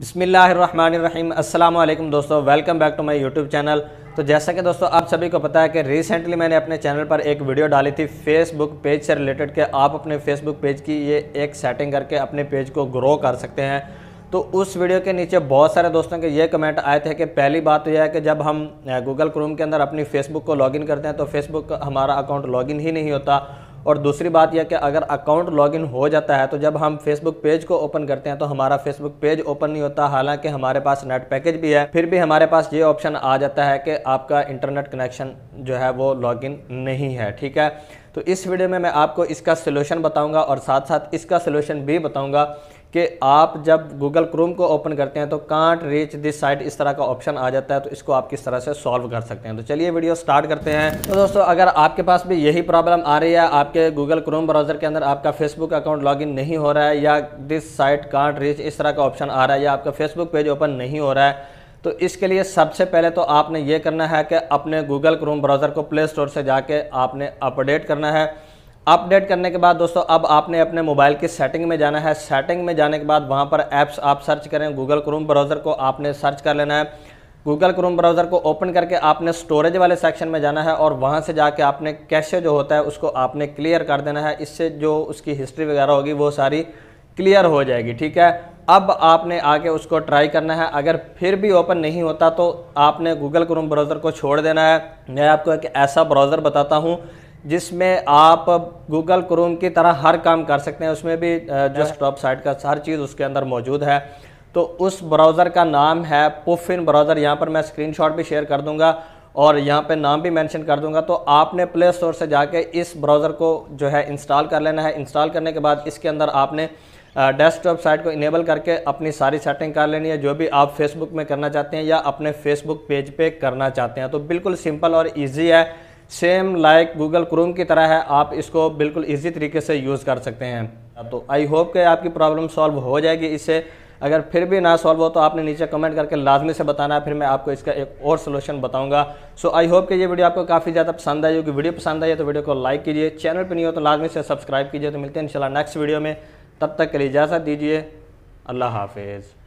बिसमीम अल्लाम दोस्तों welcome back to my YouTube channel तो जैसा कि दोस्तों आप सभी को पता है कि रिसेंटली मैंने अपने चैनल पर एक वीडियो डाली थी फेसबुक पेज से रिलेटेड कि आप अपने फेसबुक पेज की ये एक सेटिंग करके अपने पेज को ग्रो कर सकते हैं तो उस वीडियो के नीचे बहुत सारे दोस्तों के ये कमेंट आए थे कि पहली बात तो यह है कि जब हम गूगल क्रोम के अंदर अपनी फेसबुक को लॉगिन करते हैं तो फेसबुक हमारा अकाउंट लॉगिन ही नहीं होता और दूसरी बात यह कि अगर अकाउंट लॉगिन हो जाता है तो जब हम फेसबुक पेज को ओपन करते हैं तो हमारा फेसबुक पेज ओपन नहीं होता हालांकि हमारे पास नेट पैकेज भी है फिर भी हमारे पास ये ऑप्शन आ जाता है कि आपका इंटरनेट कनेक्शन जो है वो लॉगिन नहीं है ठीक है तो इस वीडियो में मैं आपको इसका सोल्यूशन बताऊंगा और साथ साथ इसका सोल्यूशन भी बताऊंगा कि आप जब गूगल क्रोम को ओपन करते हैं तो कांट रीच दिस साइट इस तरह का ऑप्शन आ जाता है तो इसको आप किस तरह से सॉल्व कर सकते हैं तो चलिए वीडियो स्टार्ट करते हैं तो दोस्तों अगर आपके पास भी यही प्रॉब्लम आ रही है आपके गूगल क्रोम ब्राउज़र के अंदर आपका फेसबुक अकाउंट लॉगिन नहीं हो रहा है या दिस साइट कांट रीच इस तरह का ऑप्शन आ रहा है या आपका फेसबुक पेज ओपन नहीं हो रहा है तो इसके लिए सबसे पहले तो आपने ये करना है कि अपने गूगल क्रोम ब्राउज़र को प्ले स्टोर से जाके आपने अपडेट करना है अपडेट करने के बाद दोस्तों अब आपने अपने मोबाइल की सेटिंग में जाना है सेटिंग में जाने के बाद वहाँ पर ऐप्स आप सर्च करें गूगल क्रोम ब्राउज़र को आपने सर्च कर लेना है गूगल क्रोम ब्राउज़र को ओपन करके आपने स्टोरेज वाले सेक्शन में जाना है और वहाँ से जाके आपने कैशे जो होता है उसको आपने क्लियर कर देना है इससे जो उसकी हिस्ट्री वगैरह होगी वो सारी क्लियर हो जाएगी ठीक है अब आपने आके उसको ट्राई करना है अगर फिर भी ओपन नहीं होता तो आपने गूगल क्रोम ब्राउज़र को छोड़ देना है मैं आपको एक ऐसा ब्राउज़र बताता हूँ जिसमें आप गूगल क्रोम की तरह हर काम कर सकते हैं उसमें भी डेस्कटॉप साइट का हर चीज़ उसके अंदर मौजूद है तो उस ब्राउज़र का नाम है पुफिन ब्राउज़र यहाँ पर मैं स्क्रीनशॉट भी शेयर कर दूंगा और यहाँ पे नाम भी मेंशन कर दूंगा तो आपने प्ले स्टोर से जाके इस ब्राउज़र को जो है इंस्टॉल कर लेना है इंस्टॉल करने के बाद इसके अंदर आपने डेस्कटॉप साइट को इनेबल करके अपनी सारी सेटिंग कर लेनी है जो भी आप फेसबुक में करना चाहते हैं या अपने फेसबुक पेज पे करना चाहते हैं तो बिल्कुल सिंपल और ईजी है सेम लाइक गूगल क्रोम की तरह है आप इसको बिल्कुल ईजी तरीके से यूज़ कर सकते हैं तो आई होप कि आपकी प्रॉब्लम सॉल्व हो जाएगी इससे अगर फिर भी ना सॉल्व हो तो आपने नीचे कमेंट करके लाजमी से बताना फिर मैं आपको इसका एक और सोल्यूशन बताऊंगा सो आई होप कि ये वीडियो आपको काफ़ी ज़्यादा पसंद आई होगी वीडियो पसंद आई है तो वीडियो को लाइक कीजिए चैनल पर नहीं हो तो लाजमी से सब्सक्राइब कीजिए तो मिलते हैं इंशाल्लाह नेक्स्ट वीडियो में तब तक के लिए इजाज़त दीजिए अल्लाह हाफिज़